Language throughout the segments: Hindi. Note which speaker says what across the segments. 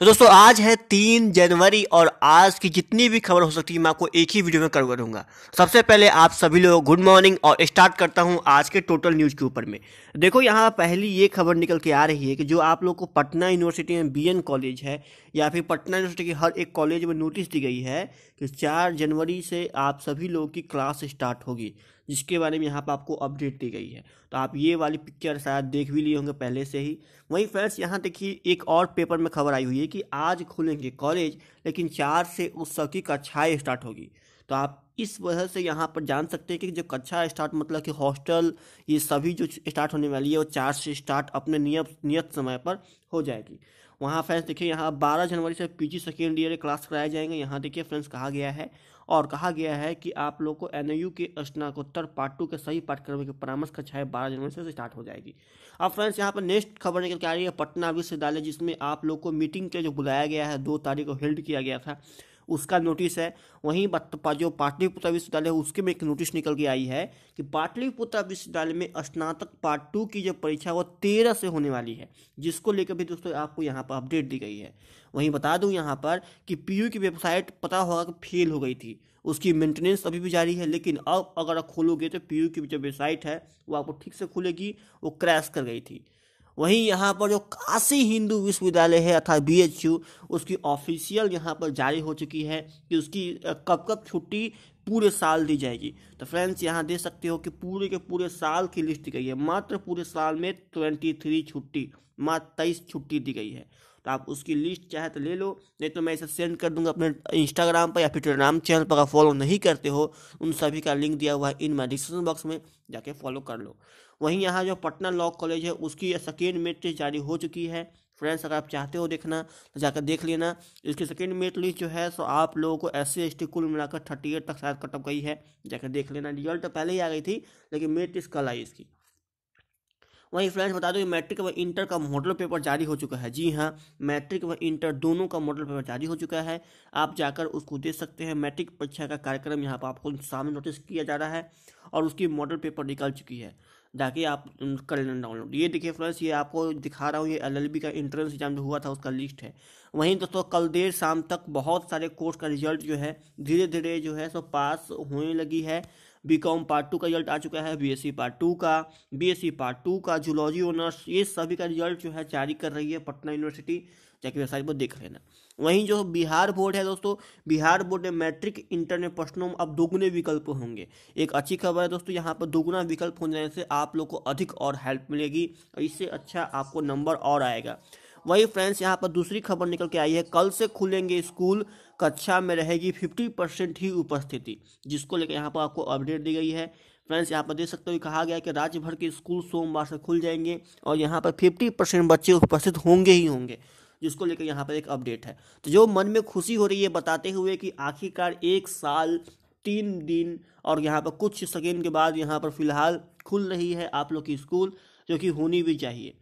Speaker 1: तो दोस्तों आज है तीन जनवरी और आज की जितनी भी खबर हो सकती है मैं आपको एक ही वीडियो में करवा करूंगा सबसे पहले आप सभी लोग गुड मॉर्निंग और स्टार्ट करता हूं आज के टोटल न्यूज़ के ऊपर में देखो यहाँ पहली ये खबर निकल के आ रही है कि जो आप लोग को पटना यूनिवर्सिटी में बी कॉलेज है या फिर पटना यूनिवर्सिटी के हर एक कॉलेज में नोटिस दी गई है कि चार जनवरी से आप सभी लोगों की क्लास स्टार्ट होगी जिसके बारे में यहाँ पर आपको अपडेट दी गई है तो आप ये वाली पिक्चर शायद देख भी लिए होंगे पहले से ही वहीं फ्रेंड्स यहाँ देखिए एक और पेपर में खबर आई हुई है कि आज खुलेंगे कॉलेज लेकिन चार से उस सब की कक्षाएँ स्टार्ट होगी तो आप इस वजह से यहाँ पर जान सकते हैं कि जो कक्षा स्टार्ट मतलब कि हॉस्टल ये सभी जो स्टार्ट होने वाली है वो चार से स्टार्ट अपने नियत नियत समय पर हो जाएगी वहाँ फ्रेंड्स देखिए यहाँ 12 जनवरी से पीजी सेकेंड ईयर क्लास कराए जाएंगे यहाँ देखिए फ्रेंड्स कहा गया है और कहा गया है कि आप लोग को एन के स्नाकोत्तर पार्ट टू के सही पाठ्यक्रमों के परामर्श कक्षाएं बारह जनवरी से स्टार्ट हो जाएगी अब फ्रेंड्स यहाँ पर नेक्स्ट खबर निकल के आ रही है पटना विश्वविद्यालय जिसमें आप लोग को मीटिंग के जो बुलाया गया है दो तारीख को हेल्ड किया गया था उसका नोटिस है वहीं जो पाटलिपुत्र विश्वविद्यालय है उसके में एक नोटिस निकल के आई है कि पाटलिपुत्र विश्वविद्यालय में स्नातक पार्ट टू की जो परीक्षा वो तेरह से होने वाली है जिसको लेकर भी दोस्तों आपको यहाँ पर अपडेट दी गई है वहीं बता दूँ यहाँ पर कि पी की वेबसाइट पता होगा कि फेल हो गई थी उसकी मेंटेनेंस अभी भी जारी है लेकिन अब अगर आप खोलोगे तो पी की जो वेबसाइट है वो आपको ठीक से खुलेगी वो क्रैश कर गई थी वहीं यहाँ पर जो काशी हिंदू विश्वविद्यालय है अर्थात बी एच यू उसकी ऑफिशियल यहाँ पर जारी हो चुकी है कि उसकी कब कब छुट्टी पूरे साल दी जाएगी तो फ्रेंड्स यहाँ देख सकते हो कि पूरे के पूरे साल की लिस्ट दी गई है मात्र पूरे साल में ट्वेंटी थ्री छुट्टी मात्र तेईस छुट्टी दी गई है तो आप उसकी लिस्ट चाहे तो ले लो नहीं तो मैं इसे सेंड कर दूंगा अपने इंस्टाग्राम पर या फिर टेलीग्राम चैनल पर अगर फॉलो नहीं करते हो उन सभी का लिंक दिया हुआ है इन माई डिस्क्रिप्शन बॉक्स में जाके फॉलो कर लो वहीं यहाँ जो पटना लॉ कॉलेज है उसकी सेकेंड मेट जारी हो चुकी है फ्रेंड्स अगर आप चाहते हो देखना तो जाकर देख लेना इसकी सेकेंड मेट लिस्ट जो है सो आप लोगों को एस सी एस टी कुल मिलाकर थर्टी एट तक शायद कटअप गई है जाकर देख लेना रिजल्ट तो पहले ही आ गई थी लेकिन मेट लिस्ट कल आई इसकी वहीं फ्रेंड्स बता दूँ मैट्रिक व इंटर का मॉडल पेपर जारी हो चुका है जी हाँ मैट्रिक व इंटर दोनों का मॉडल पेपर जारी हो चुका है आप जाकर उसको देख सकते हैं मैट्रिक परीक्षा का कार्यक्रम यहाँ पर आपको सामने नोटिस किया जा रहा है और उसकी मॉडल पेपर निकल चुकी है जाके आप कर लेना डाउनलोड ये देखिए फ्रेंड्स ये आपको दिखा रहा हूँ ये एलएलबी का इंट्रेंस एग्जाम जो हुआ था उसका लिस्ट है वहीं दोस्तों कल देर शाम तक बहुत सारे कोर्स का रिजल्ट जो है धीरे धीरे जो है सो पास होने लगी है बी कॉम पार्ट टू का रिजल्ट आ चुका है बीएससी पार्ट टू का बीएससी पार्ट टू का जूलॉजी ऑनर्स ये सभी का रिजल्ट जो है जारी कर रही है पटना यूनिवर्सिटी जाके वेबसाइट पर देख लेना वहीं जो बिहार बोर्ड है दोस्तों बिहार बोर्ड में मैट्रिक इंटर में प्रश्नों में अब दोगुने विकल्प होंगे एक अच्छी खबर है दोस्तों यहाँ पर दोगुना विकल्प हो जाने से आप लोग को अधिक और हेल्प मिलेगी और इससे अच्छा आपको नंबर और आएगा वही फ्रेंड्स यहाँ पर दूसरी खबर निकल के आई है कल से खुलेंगे स्कूल कक्षा में रहेगी फिफ्टी परसेंट ही उपस्थिति जिसको लेकर यहाँ पर आपको अपडेट दी गई है फ्रेंड्स यहाँ पर देख सकते हो कहा गया कि राज्य भर के स्कूल सोमवार से खुल जाएंगे और यहाँ पर फिफ्टी परसेंट बच्चे उपस्थित होंगे ही होंगे जिसको लेकर यहाँ पर एक अपडेट है तो जो मन में खुशी हो रही है बताते हुए कि आखिरकार एक साल तीन दिन और यहाँ पर कुछ सेकेंड के बाद यहाँ पर फिलहाल खुल रही है आप लोग की स्कूल जो कि होनी भी चाहिए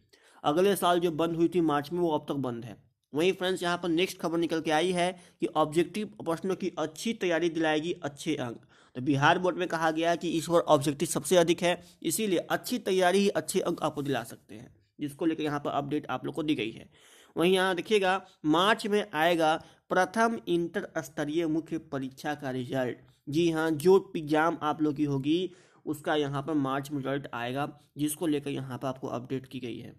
Speaker 1: अगले साल जो बंद हुई थी मार्च में वो अब तक बंद है वहीं फ्रेंड्स यहाँ पर नेक्स्ट खबर निकल के आई है कि ऑब्जेक्टिव प्रश्नों की अच्छी तैयारी दिलाएगी अच्छे अंक तो बिहार बोर्ड में कहा गया है कि इस बार ऑब्जेक्टिव सबसे अधिक है इसीलिए अच्छी तैयारी ही अच्छे अंक आपको दिला सकते हैं जिसको लेकर यहाँ पर अपडेट आप लोग को दी गई है वहीं यहाँ देखिएगा मार्च में आएगा प्रथम इंटर स्तरीय मुख्य परीक्षा का रिजल्ट जी हाँ जो एग्जाम आप लोग की होगी उसका यहाँ पर मार्च में रिजल्ट आएगा जिसको लेकर यहाँ पर आपको अपडेट की गई है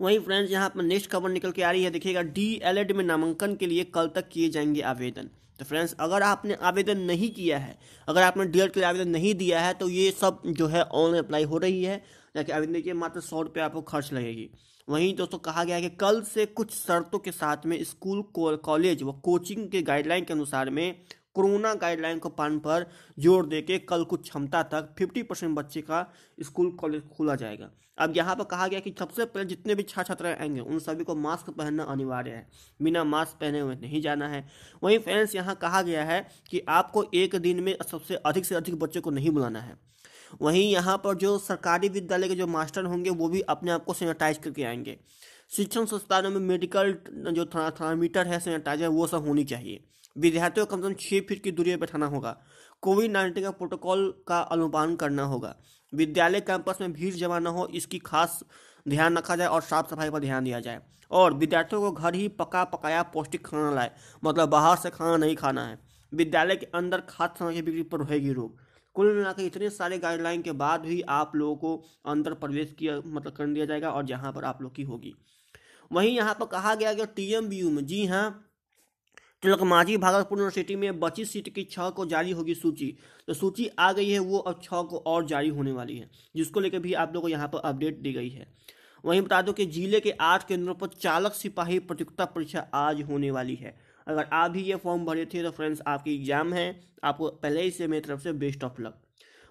Speaker 1: वहीं फ्रेंड्स यहाँ पर नेक्स्ट खबर निकल के आ रही है देखिएगा डीएलएड में नामांकन के लिए कल तक किए जाएंगे आवेदन तो फ्रेंड्स अगर आपने आवेदन नहीं किया है अगर आपने डी के लिए आवेदन नहीं दिया है तो ये सब जो है ऑनलाइन अप्लाई हो रही है जाके आवेदन के मात्र सौ रुपये आपको खर्च लगेगी वहीं दोस्तों कहा गया है कि कल से कुछ शर्तों के साथ में स्कूल कॉलेज व कोचिंग के गाइडलाइन के अनुसार में कोरोना गाइडलाइन को पालन पर जोर दे के कल कुछ क्षमता तक 50 परसेंट बच्चे का स्कूल कॉलेज खोला जाएगा अब यहाँ पर कहा गया कि सबसे पहले जितने भी छात्र छात्राएं आएंगे उन सभी को मास्क पहनना अनिवार्य है बिना मास्क पहने हुए नहीं जाना है वहीं फ्रेंड्स यहाँ कहा गया है कि आपको एक दिन में सबसे अधिक से अधिक बच्चे को नहीं बुलाना है वहीं यहाँ पर जो सरकारी विद्यालय के जो मास्टर होंगे वो भी अपने आप को सैनिटाइज करके आएंगे शिक्षण संस्थानों में मेडिकल जो थर्मामीटर है सैनिटाइजर वो सब होनी चाहिए विद्यार्थियों को कम से कम छः फीट की दूरी पर बैठाना होगा कोविड नाइन्टीन का प्रोटोकॉल का अनुपालन करना होगा विद्यालय कैंपस में भीड़ जमा न हो इसकी खास ध्यान रखा जाए और साफ सफाई पर ध्यान दिया जाए और विद्यार्थियों को घर ही पका पकाया पौष्टिक खाना लाए मतलब बाहर से खाना नहीं खाना है विद्यालय के अंदर खाद्य समय की बिक्री पर रहेगी रोक कुल मिलाकर इतने सारे गाइडलाइन के बाद भी आप लोगों को अंदर प्रवेश किया मतलब कर दिया जाएगा और जहाँ पर आप लोग की होगी वहीं यहाँ पर कहा गया कि टी में जी हाँ तिलकमाझी भागलपुर यूनिवर्सिटी में बची सीट की छः को जारी होगी सूची तो सूची आ गई है वो अब छः को और जारी होने वाली है जिसको लेकर भी आप लोगों को यहाँ पर अपडेट दी गई है वहीं बता दो कि जिले के आठ केंद्रों पर चालक सिपाही प्रतियोगिता परीक्षा आज होने वाली है अगर आप भी ये फॉर्म भरे थे तो फ्रेंड्स आपकी एग्जाम है आपको पहले ही से मेरी तरफ से बेस्ट ऑफ लक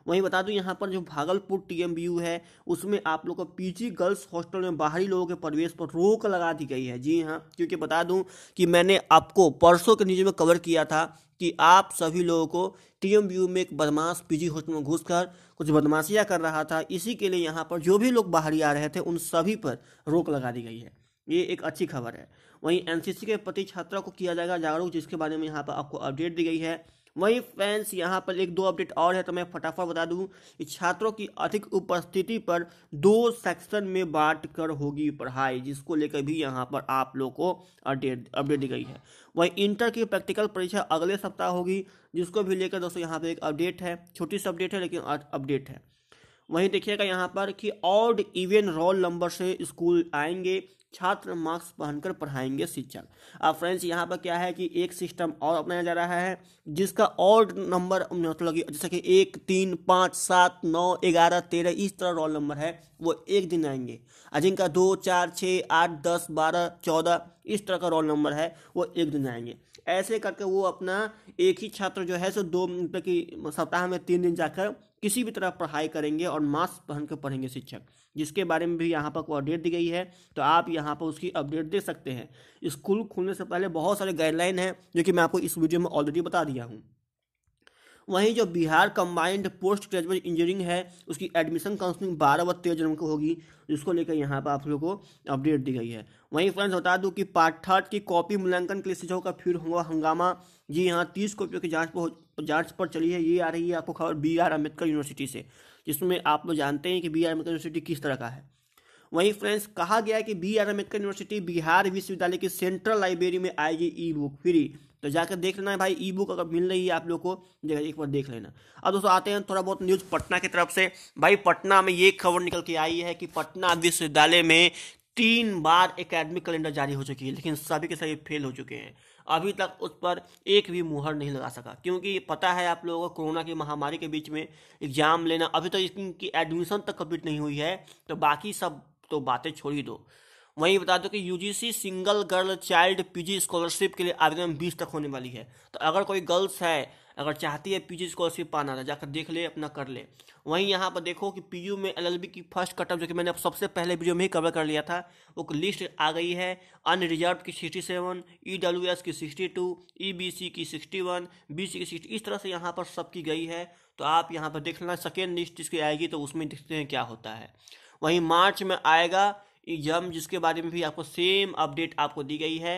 Speaker 1: वहीं बता दूं यहाँ पर जो भागलपुर टीएमबीयू है उसमें आप लोग को पीजी गर्ल्स हॉस्टल में बाहरी लोगों के प्रवेश पर रोक लगा दी गई है जी हाँ क्योंकि बता दूं कि मैंने आपको परसों के नीचे में कवर किया था कि आप सभी लोगों को टीएमबीयू में एक बदमाश पीजी हॉस्टल में घुसकर कुछ बदमाशियाँ कर रहा था इसी के लिए यहाँ पर जो भी लोग बाहरी आ रहे थे उन सभी पर रोक लगा दी गई है ये एक अच्छी खबर है वहीं एनसीसी के प्रति छात्रा को किया जाएगा जागरूक जिसके बारे में यहाँ पर आपको अपडेट दी गई है वहीं फैंस यहां पर एक दो अपडेट और है तो मैं फटाफट बता दूं कि छात्रों की अधिक उपस्थिति पर दो सेक्शन में बांट कर होगी पढ़ाई जिसको लेकर भी यहां पर आप लोग को अपडेट अपडेट दी गई है वहीं इंटर की प्रैक्टिकल परीक्षा अगले सप्ताह होगी जिसको भी लेकर दोस्तों यहाँ पर एक अपडेट है छोटी सी अपडेट है लेकिन अपडेट है वहीं देखिएगा यहाँ पर कि ऑड इवन रोल नंबर से स्कूल आएंगे छात्र मार्क्स पहनकर पढ़ाएंगे शिक्षक अब फ्रेंड्स यहाँ पर क्या है कि एक सिस्टम और अपनाया जा रहा है जिसका ऑड नंबर मतलब जैसे कि एक तीन पाँच सात नौ ग्यारह तेरह इस तरह रोल नंबर है वो एक दिन आएंगे और जिनका दो चार छः आठ दस बारह चौदह इस तरह का रोल नंबर है वो एक दिन आएंगे ऐसे करके वो अपना एक ही छात्र जो है सो दो मतलब कि सप्ताह में तीन दिन जाकर किसी भी तरह पढ़ाई करेंगे और मास्क पहन कर पढ़ेंगे शिक्षक जिसके बारे में भी यहाँ पर कोई अपडेट दी गई है तो आप यहाँ पर उसकी अपडेट दे सकते हैं स्कूल खुलने से पहले बहुत सारे गाइडलाइन हैं जो कि मैं आपको इस वीडियो में ऑलरेडी बता दिया हूँ वहीं जो Bihar combined post graduate engineering है उसकी एडमिशन काउंसलिंग बारह व तेरह जनवरी को होगी जिसको लेकर यहाँ पर आप लोगों को अपडेट दी गई है वहीं फ्रेंड्स बता दूँ कि पार्ट थर्ड की कॉपी मूल्यांकन के लिए शिक्षकों का फिर हुआ हंगामा जी यहाँ तीस कॉपियों की जाँच पर जाँच पर चली है ये आ रही है आपको खबर बी आर अम्बेडकर यूनिवर्सिटी से जिसमें आप लोग जानते हैं कि बी आर अम्बेडकर यूनिवर्सिटी किस तरह का है वहीं फ्रेंड्स कहा गया है कि B R Ambedkar university Bihar विश्वविद्यालय की सेंट्रल लाइब्रेरी में आएगी ई बुक फ्री तो जाकर देख लेना है भाई ई बुक अगर मिल रही है आप लोग को एक बार देख लेना अब दोस्तों आते हैं थोड़ा बहुत न्यूज़ पटना की तरफ से भाई पटना में ये खबर निकल के आई है कि पटना विश्वविद्यालय में तीन बार एकेडमिक कैलेंडर जारी हो चुकी है लेकिन सभी के सभी फेल हो चुके हैं अभी तक उस पर एक भी मुहर नहीं लगा सका क्योंकि पता है आप लोगों को कोरोना की महामारी के बीच में एग्ज़ाम लेना अभी तो इसकी एडमिशन तक कम्प्लीट नहीं हुई है तो बाकी सब तो बातें छोड़ ही दो वहीं बता दो कि UGC single girl child PG scholarship के लिए आवेदन बीस तक होने वाली है तो अगर कोई गर्ल्स है अगर चाहती है पीजी स्कॉलरशिप पाना तो जाकर देख ले अपना कर ले वहीं यहाँ पर देखो कि पीयू में एलएलबी की फर्स्ट कटअप जो कि मैंने सबसे पहले वीडियो में ही कवर कर लिया था वो लिस्ट आ गई है अनरिजर्व की sixty seven E W S की sixty two E B C की सिक्सटी वन बी सी की सिक्सटी इस तरह से यहाँ पर सब की गई है तो आप यहाँ पर देख लेना सेकेंड लिस्ट जिसकी आएगी तो उसमें देखते हैं क्या होता है वहीं मार्च में आएगा एग्ज़ाम जिसके बारे में भी आपको सेम अपडेट आपको दी गई है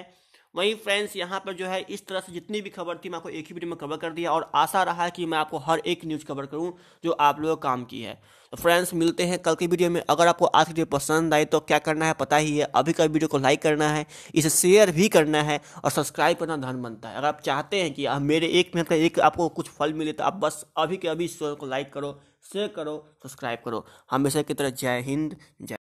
Speaker 1: वहीं फ्रेंड्स यहाँ पर जो है इस तरह से जितनी भी खबर थी मैं आपको एक ही वीडियो में कवर कर दिया और आशा रहा है कि मैं आपको हर एक न्यूज़ कवर करूँ जो आप लोगों का काम की है तो फ्रेंड्स मिलते हैं कल की वीडियो में अगर आपको आज की वीडियो पसंद आए तो क्या करना है पता ही है अभी का वीडियो को लाइक करना है इसे शेयर भी करना है और सब्सक्राइब करना धन बनता है अगर आप चाहते हैं कि आप मेरे एक मिनट का एक आपको कुछ फल मिले तो आप बस अभी के अभी इस को लाइक करो शेयर करो सब्सक्राइब करो हमेशा की तरह जय हिंद जय